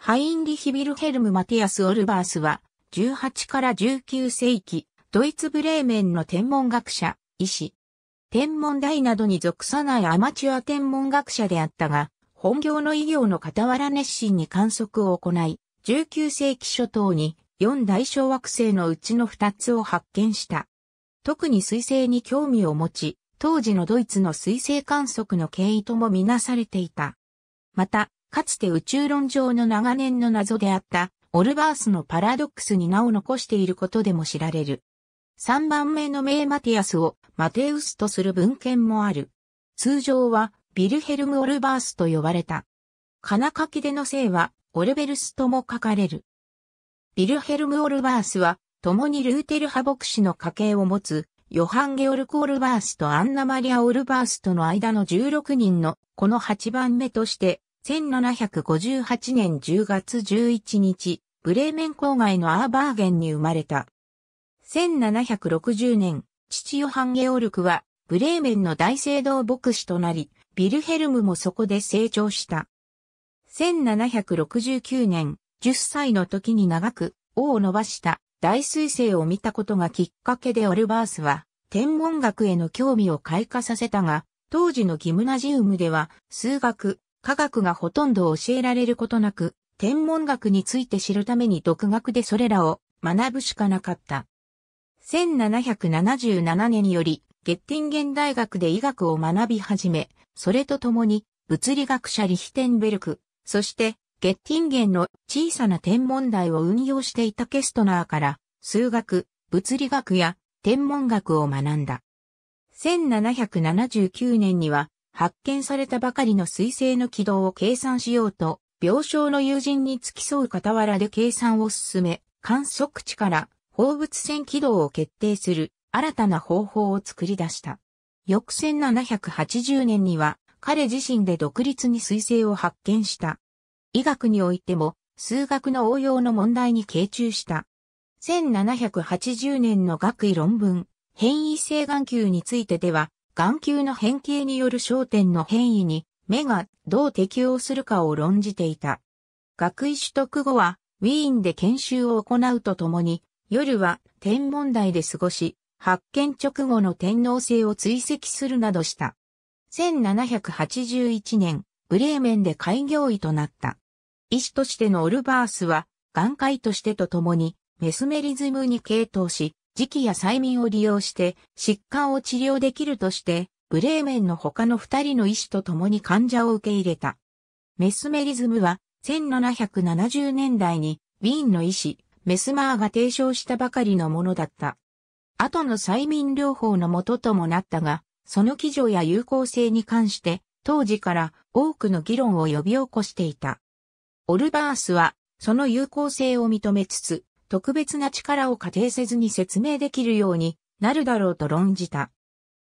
ハインリヒ・ビルヘルム・マティアス・オルバースは、18から19世紀、ドイツ・ブレーメンの天文学者、医師。天文台などに属さないアマチュア天文学者であったが、本業の医療の傍ら熱心に観測を行い、19世紀初頭に4大小惑星のうちの2つを発見した。特に彗星に興味を持ち、当時のドイツの彗星観測の経緯ともみなされていた。また、かつて宇宙論上の長年の謎であった、オルバースのパラドックスに名を残していることでも知られる。3番目の名マティアスをマテウスとする文献もある。通常はビルヘルム・オルバースと呼ばれた。金書きでの姓はオルベルスとも書かれる。ビルヘルム・オルバースは共にルーテル派牧師の家系を持つヨハン・ゲオルク・オルバースとアンナ・マリア・オルバースとの間の16人のこの8番目として1758年10月11日、ブレーメン郊外のアーバーゲンに生まれた。1760年、父ヨハン・ゲオルクは、ブレーメンの大聖堂牧師となり、ビルヘルムもそこで成長した。1769年、10歳の時に長く、尾を伸ばした大彗星を見たことがきっかけでオルバースは、天文学への興味を開花させたが、当時のギムナジウムでは、数学、科学がほとんど教えられることなく、天文学について知るために独学でそれらを学ぶしかなかった。1777年により、ゲッティンゲン大学で医学を学び始め、それとともに物理学者リヒテンベルク、そしてゲッティンゲンの小さな天文台を運用していたケストナーから数学、物理学や天文学を学んだ。1779年には発見されたばかりの彗星の軌道を計算しようと、病床の友人に付き添う傍らで計算を進め、観測地から放物線軌道を決定する新たな方法を作り出した。翌1780年には彼自身で独立に彗星を発見した。医学においても数学の応用の問題に傾注した。1780年の学位論文変異性眼球についてでは眼球の変形による焦点の変異に目がどう適応するかを論じていた。学位取得後はウィーンで研修を行うとともに夜は天文台で過ごし発見直後の天皇制を追跡するなどした。1781年、ブレーメンで開業医となった。医師としてのオルバースは、眼科医としてとともに、メスメリズムに傾倒し、時期や催眠を利用して疾患を治療できるとして、ブレーメンの他の二人の医師と共に患者を受け入れた。メスメリズムは1770年代にウィーンの医師、メスマーが提唱したばかりのものだった。後の催眠療法の元ともなったが、その基準や有効性に関して当時から多くの議論を呼び起こしていた。オルバースはその有効性を認めつつ、特別な力を仮定せずに説明できるようになるだろうと論じた。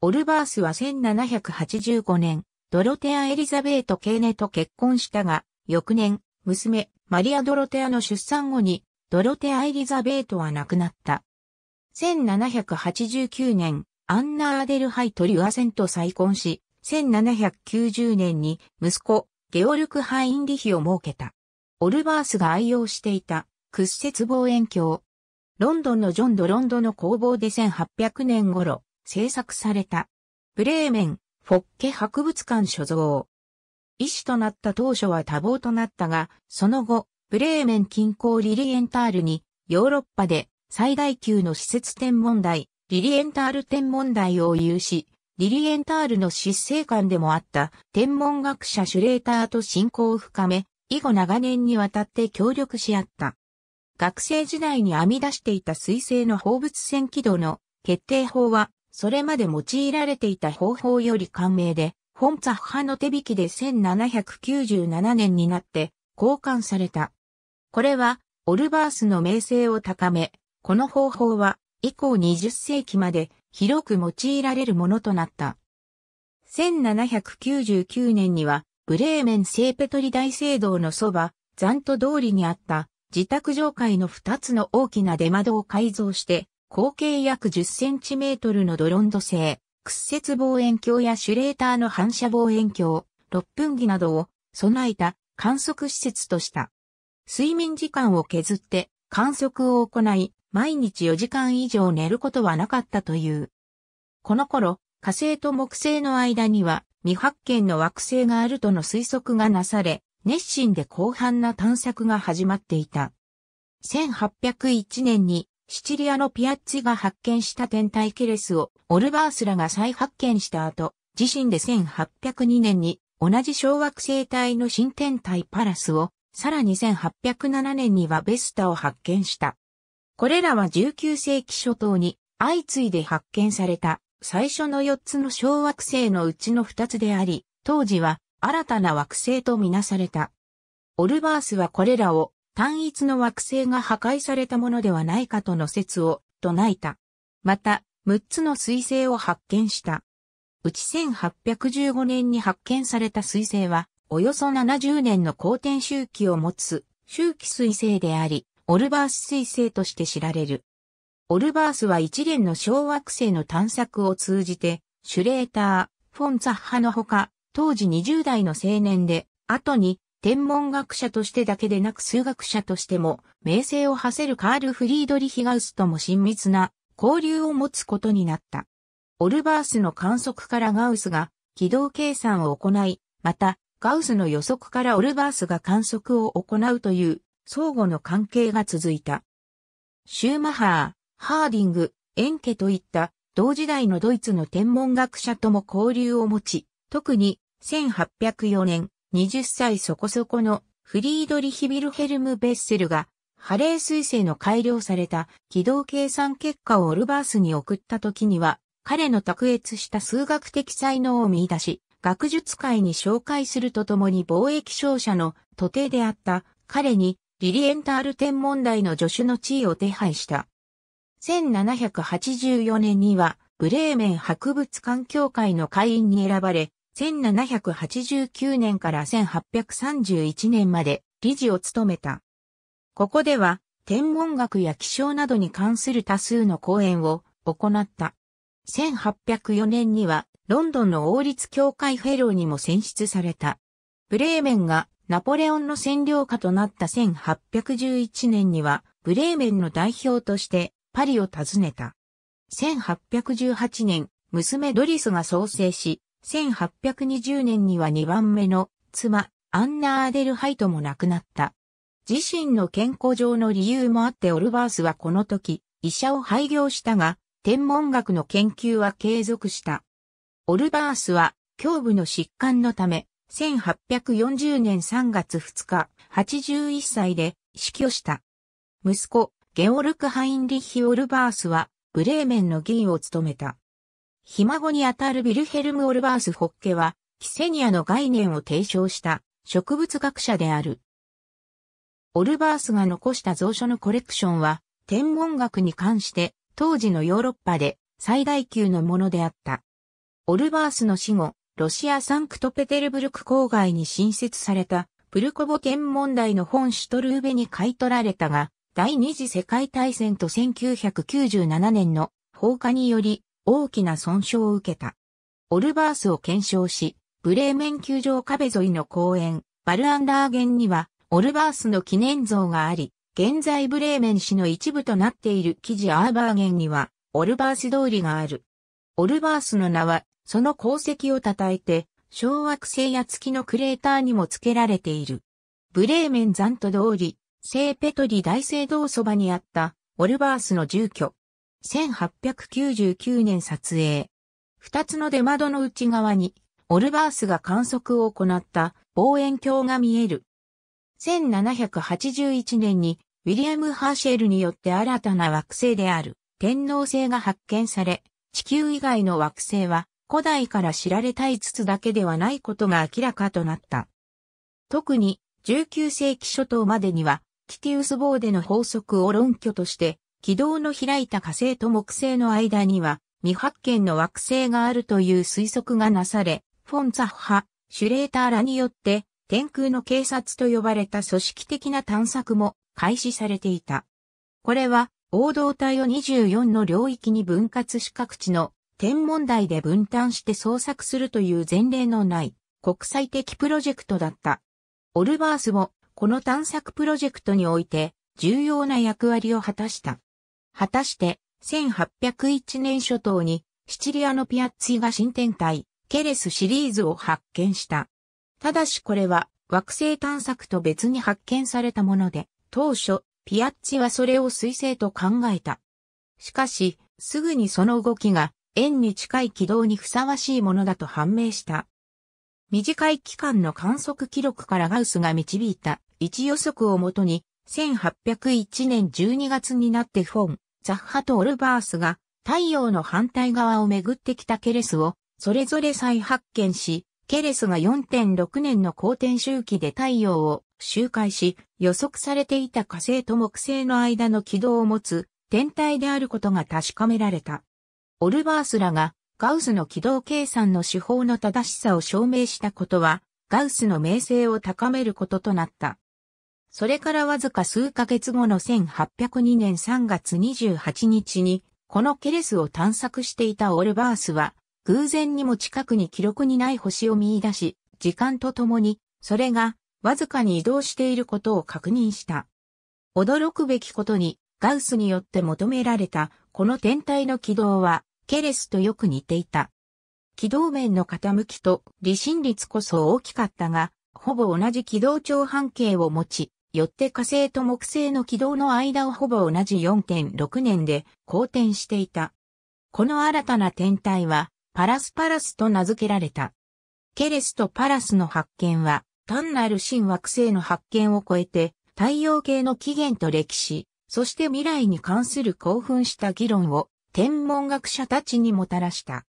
オルバースは1785年、ドロテア・エリザベート・ケーネと結婚したが、翌年、娘、マリア・ドロテアの出産後に、ドロテア・エリザベートは亡くなった。1789年、アンナ・アーデルハイトリュアセンと再婚し、1790年に息子、ゲオルク・ハインリヒを設けた。オルバースが愛用していた屈折望遠鏡。ロンドンのジョン・ド・ロンドの工房で1800年頃、制作された。ブレーメン、フォッケ博物館所蔵。医師となった当初は多忙となったが、その後、ブレーメン近郊リリエンタールに、ヨーロッパで最大級の施設天文台、リリエンタール天文台を有し、リリエンタールの執政官でもあった天文学者シュレーターと親交を深め、以後長年にわたって協力し合った。学生時代に編み出していた水星の放物線軌道の決定法は、それまで用いられていた方法より簡明で、本ツァッハの手引きで1797年になって交換された。これは、オルバースの名声を高め、この方法は、以降20世紀まで広く用いられるものとなった。1799年には、ブレーメン聖ペトリ大聖堂のそば、ザント通りにあった自宅上階の2つの大きな出窓を改造して、口径約10センチメートルのドロンド製、屈折望遠鏡やシュレーターの反射望遠鏡、6分儀などを備えた観測施設とした。睡眠時間を削って観測を行い、毎日4時間以上寝ることはなかったという。この頃、火星と木星の間には未発見の惑星があるとの推測がなされ、熱心で広範な探索が始まっていた。1801年にシチリアのピアッツィが発見した天体ケレスをオルバースラが再発見した後、自身で1802年に同じ小惑星帯の新天体パラスを、さらに1807年にはベスタを発見した。これらは19世紀初頭に相次いで発見された最初の4つの小惑星のうちの2つであり、当時は新たな惑星とみなされた。オルバースはこれらを単一の惑星が破壊されたものではないかとの説を唱えた。また、6つの彗星を発見した。うち1815年に発見された彗星は、およそ70年の公転周期を持つ周期彗星であり、オルバース彗星として知られる。オルバースは一連の小惑星の探索を通じて、シュレーター、フォンザッハのほか、当時20代の青年で、後に天文学者としてだけでなく数学者としても、名声を馳せるカール・フリードリヒ・ガウスとも親密な交流を持つことになった。オルバースの観測からガウスが軌道計算を行い、また、ガウスの予測からオルバースが観測を行うという相互の関係が続いた。シューマハー、ハーディング、エンケといった同時代のドイツの天文学者とも交流を持ち、特に1804年、20歳そこそこのフリードリヒ・ビルヘルム・ベッセルが、ハレー彗星の改良された軌道計算結果をオルバースに送った時には、彼の卓越した数学的才能を見出し、学術界に紹介するとともに貿易商社の徒弟であった彼にリリエンタール天文台の助手の地位を手配した。1784年にはブレーメン博物館協会の会員に選ばれ、1789年から1831年まで理事を務めた。ここでは、天文学や気象などに関する多数の講演を行った。1804年には、ロンドンの王立協会フェローにも選出された。ブレーメンがナポレオンの占領下となった1811年には、ブレーメンの代表としてパリを訪ねた。1818年、娘ドリスが創生し、1820年には2番目の妻、アンナ・アーデルハイトも亡くなった。自身の健康上の理由もあってオルバースはこの時、医者を廃業したが、天文学の研究は継続した。オルバースは、胸部の疾患のため、1840年3月2日、81歳で死去した。息子、ゲオルク・ハインリッヒ・オルバースは、ブレーメンの議員を務めた。ひ孫にあたるビルヘルム・オルバース・ホッケは、キセニアの概念を提唱した植物学者である。オルバースが残した蔵書のコレクションは、天文学に関して当時のヨーロッパで最大級のものであった。オルバースの死後、ロシアサンクトペテルブルク郊外に新設されたプルコボ天文台の本シュトルーベに買い取られたが、第二次世界大戦と1997年の放火により大きな損傷を受けた。オルバースを検証し、ブレーメン球場壁沿いの公園、バルアンダーゲンには、オルバースの記念像があり、現在ブレーメン市の一部となっている記事アーバーゲンには、オルバース通りがある。オルバースの名は、その功績を称えて、小惑星や月のクレーターにも付けられている。ブレーメン残土通り、聖ペトリ大聖堂そばにあった、オルバースの住居、1899年撮影。二つの出窓の内側に、オルバースが観測を行った望遠鏡が見える。1781年に、ウィリアム・ハーシェルによって新たな惑星である天王星が発見され、地球以外の惑星は古代から知られたい。つだけではないことが明らかとなった。特に19世紀初頭までには、キティウス・ボーデの法則を論拠として軌道の開いた火星と木星の間には未発見の惑星があるという推測がなされ、フォンザッハ、シュレーターらによって天空の警察と呼ばれた組織的な探索も開始されていた。これは、王道体を24の領域に分割し各地の天文台で分担して捜索するという前例のない国際的プロジェクトだった。オルバースもこの探索プロジェクトにおいて重要な役割を果たした。果たして、1801年初頭に、シチリアのピアッツィが新天体、ケレスシリーズを発見した。ただしこれは、惑星探索と別に発見されたもので、当初、ピアッツィはそれを彗星と考えた。しかし、すぐにその動きが、円に近い軌道にふさわしいものだと判明した。短い期間の観測記録からガウスが導いた位置予測をもとに、1801年12月になってフォン、ザッハとオルバースが太陽の反対側を巡ってきたケレスをそれぞれ再発見し、ケレスが4.6年の公転周期で太陽を周回し、予測されていた火星と木星の間の軌道を持つ天体であることが確かめられた。オルバースらがガウスの軌道計算の手法の正しさを証明したことは、ガウスの名声を高めることとなった。それからわずか数ヶ月後の1802年3月28日に、このケレスを探索していたオルバースは、偶然にも近くに記録にない星を見出し、時間とともに、それが、わずかに移動していることを確認した。驚くべきことに、ガウスによって求められた、この天体の軌道は、ケレスとよく似ていた。軌道面の傾きと離心率こそ大きかったが、ほぼ同じ軌道長半径を持ち、よって火星と木星の軌道の間をほぼ同じ4.6年で公転していた。この新たな天体は、パラスパラスと名付けられた。ケレスとパラスの発見は、単なる新惑星の発見を超えて、太陽系の起源と歴史、そして未来に関する興奮した議論を、天文学者たちにもたらした。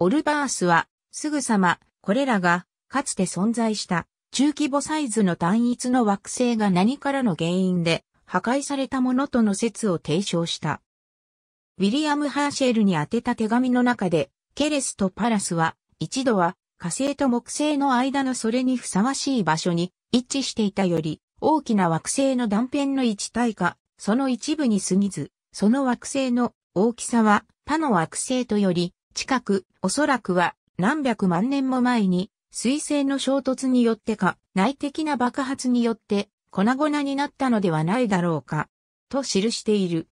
オルバースは、すぐさま、これらが、かつて存在した、中規模サイズの単一の惑星が何からの原因で破壊されたものとの説を提唱した。ウィリアム・ハーシェルに宛てた手紙の中で、ケレスとパラスは、一度は火星と木星の間のそれにふさわしい場所に一致していたより、大きな惑星の断片の一体化、その一部に過ぎず、その惑星の大きさは他の惑星とより、近く、おそらくは何百万年も前に水星の衝突によってか、内的な爆発によって、粉々になったのではないだろうか、と記している。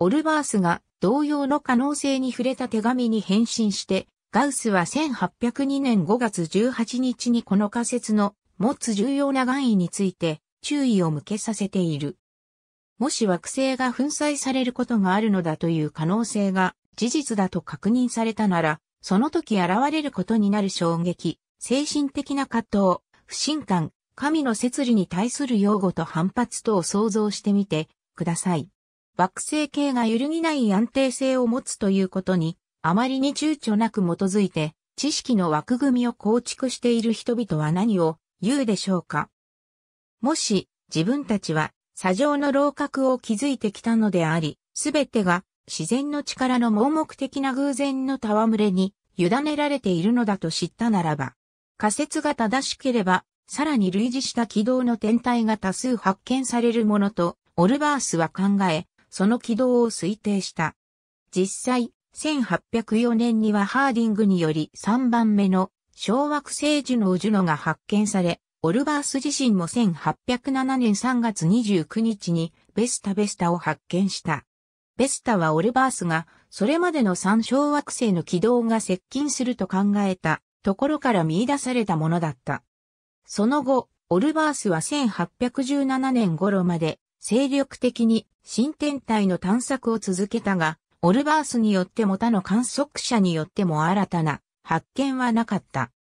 オルバースが同様の可能性に触れた手紙に返信して、ガウスは1802年5月18日にこの仮説の持つ重要な含意について注意を向けさせている。もし惑星が粉砕されることがあるのだという可能性が事実だと確認されたなら、その時現れることになる衝撃、精神的な葛藤、不信感、神の摂理に対する擁護と反発とを想像してみてください。惑星系が揺るぎない安定性を持つということに、あまりに躊躇なく基づいて、知識の枠組みを構築している人々は何を言うでしょうかもし、自分たちは、砂上の楼閣を築いてきたのであり、すべてが自然の力の盲目的な偶然の戯れに委ねられているのだと知ったならば、仮説が正しければ、さらに類似した軌道の天体が多数発見されるものと、オルバースは考え、その軌道を推定した。実際、1804年にはハーディングにより3番目の小惑星ジュノージュノが発見され、オルバース自身も1807年3月29日にベスタベスタを発見した。ベスタはオルバースがそれまでの3小惑星の軌道が接近すると考えたところから見出されたものだった。その後、オルバースは1817年頃まで精力的に新天体の探索を続けたが、オルバースによっても他の観測者によっても新たな発見はなかった。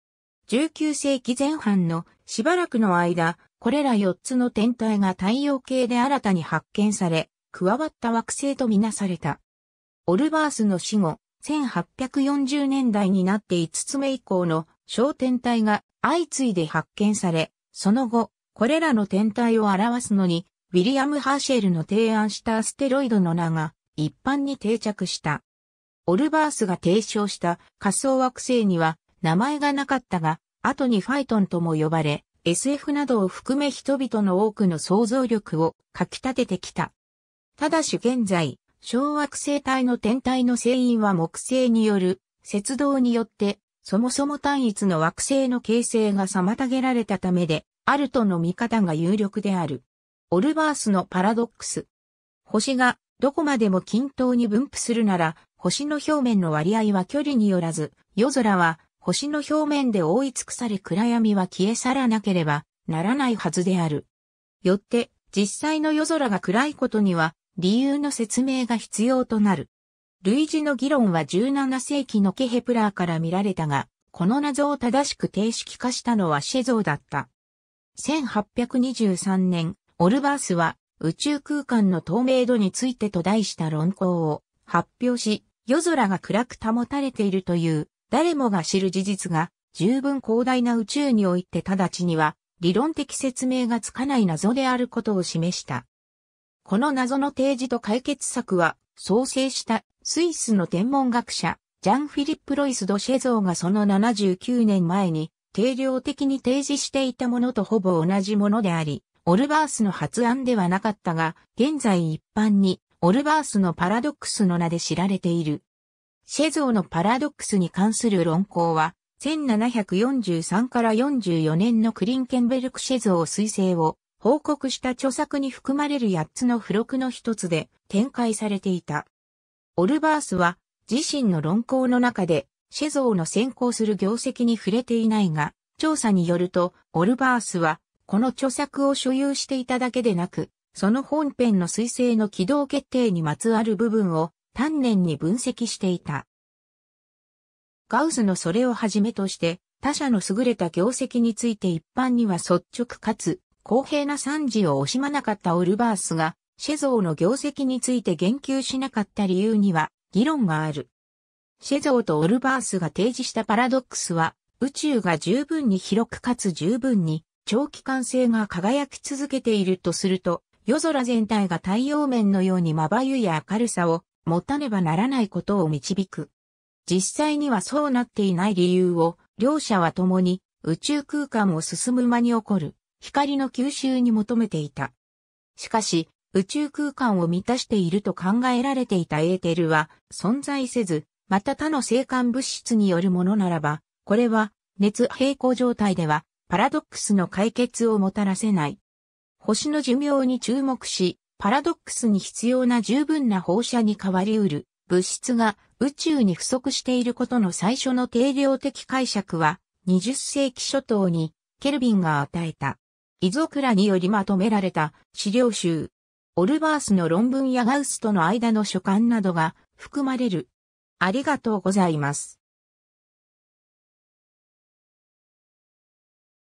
19世紀前半のしばらくの間、これら4つの天体が太陽系で新たに発見され、加わった惑星とみなされた。オルバースの死後、1840年代になって5つ目以降の小天体が相次いで発見され、その後、これらの天体を表すのに、ウィリアム・ハーシェルの提案したアステロイドの名が一般に定着した。オルバースが提唱した仮想惑星には名前がなかったが、後にファイトンとも呼ばれ、SF などを含め人々の多くの想像力をかき立ててきた。ただし現在、小惑星帯の天体の星因は木星による、節道によって、そもそも単一の惑星の形成が妨げられたためで、あるとの見方が有力である。オルバースのパラドックス。星がどこまでも均等に分布するなら、星の表面の割合は距離によらず、夜空は星の表面で覆い尽くされ暗闇は消え去らなければならないはずである。よって、実際の夜空が暗いことには理由の説明が必要となる。類似の議論は17世紀のケヘプラーから見られたが、この謎を正しく定式化したのはシェゾーだった。1823年、オルバースは宇宙空間の透明度についてと題した論考を発表し、夜空が暗く保たれているという誰もが知る事実が十分広大な宇宙において直ちには理論的説明がつかない謎であることを示した。この謎の提示と解決策は、創生したスイスの天文学者、ジャン・フィリップ・ロイス・ド・シェゾーがその79年前に定量的に提示していたものとほぼ同じものであり、オルバースの発案ではなかったが、現在一般にオルバースのパラドックスの名で知られている。シェゾーのパラドックスに関する論考は、1743から44年のクリンケンベルクシェゾー彗星を報告した著作に含まれる8つの付録の一つで展開されていた。オルバースは自身の論考の中でシェゾーの先行する業績に触れていないが、調査によると、オルバースは、この著作を所有していただけでなく、その本編の彗星の軌道決定にまつわる部分を丹念に分析していた。ガウスのそれをはじめとして、他者の優れた業績について一般には率直かつ公平な賛辞を惜しまなかったオルバースが、シェゾーの業績について言及しなかった理由には議論がある。シェゾーとオルバースが提示したパラドックスは、宇宙が十分に広くかつ十分に長期間性が輝き続けているとすると、夜空全体が太陽面のようにまばゆい明るさを持たねばならないことを導く。実際にはそうなっていない理由を、両者は共に宇宙空間を進む間に起こる光の吸収に求めていた。しかし、宇宙空間を満たしていると考えられていたエーテルは存在せず、また他の生還物質によるものならば、これは熱平衡状態ではパラドックスの解決をもたらせない。星の寿命に注目し、パラドックスに必要な十分な放射に変わりうる物質が宇宙に不足していることの最初の定量的解釈は20世紀初頭にケルビンが与えた。遺族らによりまとめられた資料集、オルバースの論文やガウスとの間の書簡などが含まれる。ありがとうございます。